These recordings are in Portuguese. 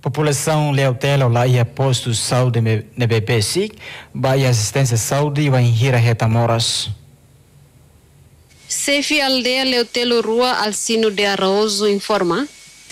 População Leotelo lá e posto saúde NBP SIC, vai assistência saúde e vai em Hira Retamoras. Sefi Aldeia Leotelo Rua Alcino de Araújo informa.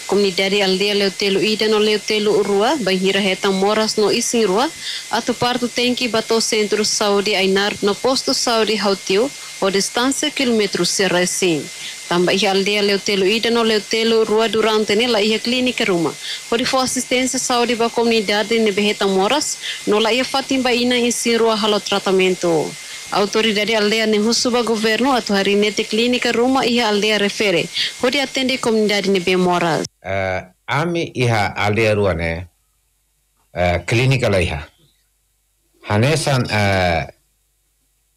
Comunidade Aldeia Leotelo Ida no Leotelo Rua, Bahira Reta Moras no Isin Rua, a Atuparto Tenki Bato Centro Saúde Ainar no Posto Saúde Hautiu, o distância quilômetro será assim. Também a aldeia leotelo, Ida no Leutelo Rua Durante nela e a clínica Ruma. Por for assistência saúde da comunidade em Moras, no lá ia Fatimba Ina em Rua Halo Tratamento. autoridade aldeia nem suba governo a Tuharinete Clínica Ruma e aldeia refere. Onde atende comunidade em Moras. Uh, ami iha aldeia Rua, né? Uh, clínica lá iha. Hanesan, uh,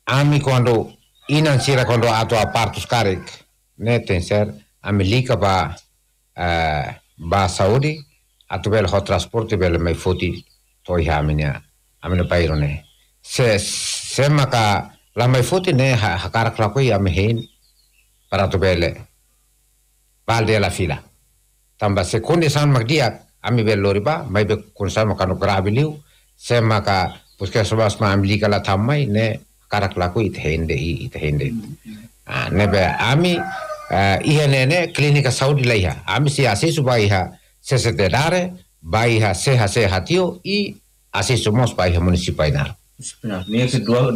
ami quando Ίναν σύρα κοντό άτο απάρτους κάρικ. Ναι, τένσερ. Αμιλίκα πα μπα Σαούδι. Άτο βέλ χω τρασπόρτι βέλ με φούτι. Το είχα αμήνια. Αμήνια παίρωνε. Σε σέμακα λαμαι φούτι ναι χακάρα κλακούι αμιχήν. Παρά το βέλε. Βάλτε έλα φύλλα. Τάμπα σε κούνι σαν μαγδία. Αμι βέλ λόριπα. Μα είπε κούνι σαν μακανοκράβιλιου. Σέμακα που σκέσομαι ασμα αμιλίκα λατάμαι. Ναι. karak itu hende itu hende ah, nebe ami ah, iha nene klinika saudi laiha ami si asisu bai ha seseterare bai ha seha sehatio i asisu mos pai ha municipai naro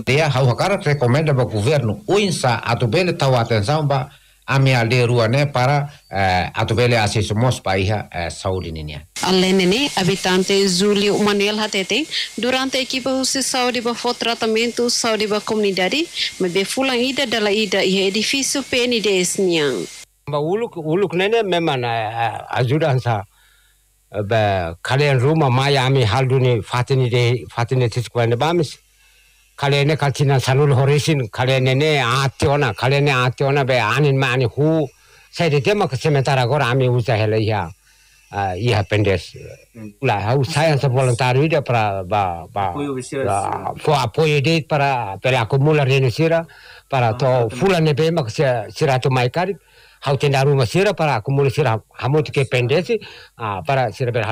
Dia hau hakara recomenda para o governo, uinsa INSA, a tu bele tau atenção para amealde ruane para eh, atovele asismos paija eh, saulinenia. Alenene, abitante Zuli Umanel Hatete, durante equipo equipa Rússia saudiba for tratamento saudiba comunidade, mebe ida dala ida e edifício PNDS niang. Ba uluk uluk nene memang uh, eh, ajudansa eh, ba kalian rumah maya ami halduni fatini de fatini tiskwande bamis. 갈래네 갈치나 산울 호리신 갈래네네 아띠오나 갈래네 아띠오나 배 아닌 많이 후 세대 때만 그 세면 따라고 라미 우자 헬레야 uh, ah, i iya, aprendes Saya usanza volontaria para, para, para fue apoyo de para mular acumular sira para ah, to iya, fula nebe mak se sirato maikari hau tenar rumah sira para aku mulai sira hamut pendes pendese ah, para sira ber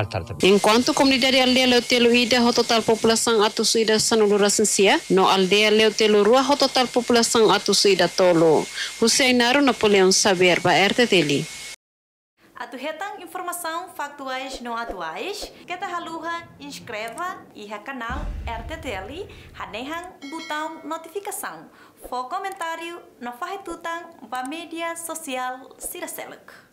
In quanto comunidade aldea leutelo ida ho total população atu suida sanulura sensia no aldea leutelo rua ho total população atu suida tolo Hussein Naru Napoleão Saber ba RTTL atuhetang informação factuais não atuais, kita haluha inscreva iha canal RTTL hanehang botão notificação, for comentário na farretutang para mídia social Siraselak.